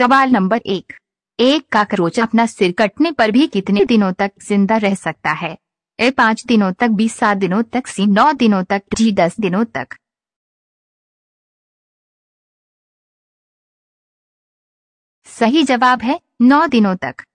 सवाल नंबर एक एक काकरोच अपना सिर कटने पर भी कितने दिनों तक जिंदा रह सकता है ए पांच दिनों तक बी सात दिनों तक सी नौ दिनों तक डी दस दिनों तक सही जवाब है नौ दिनों तक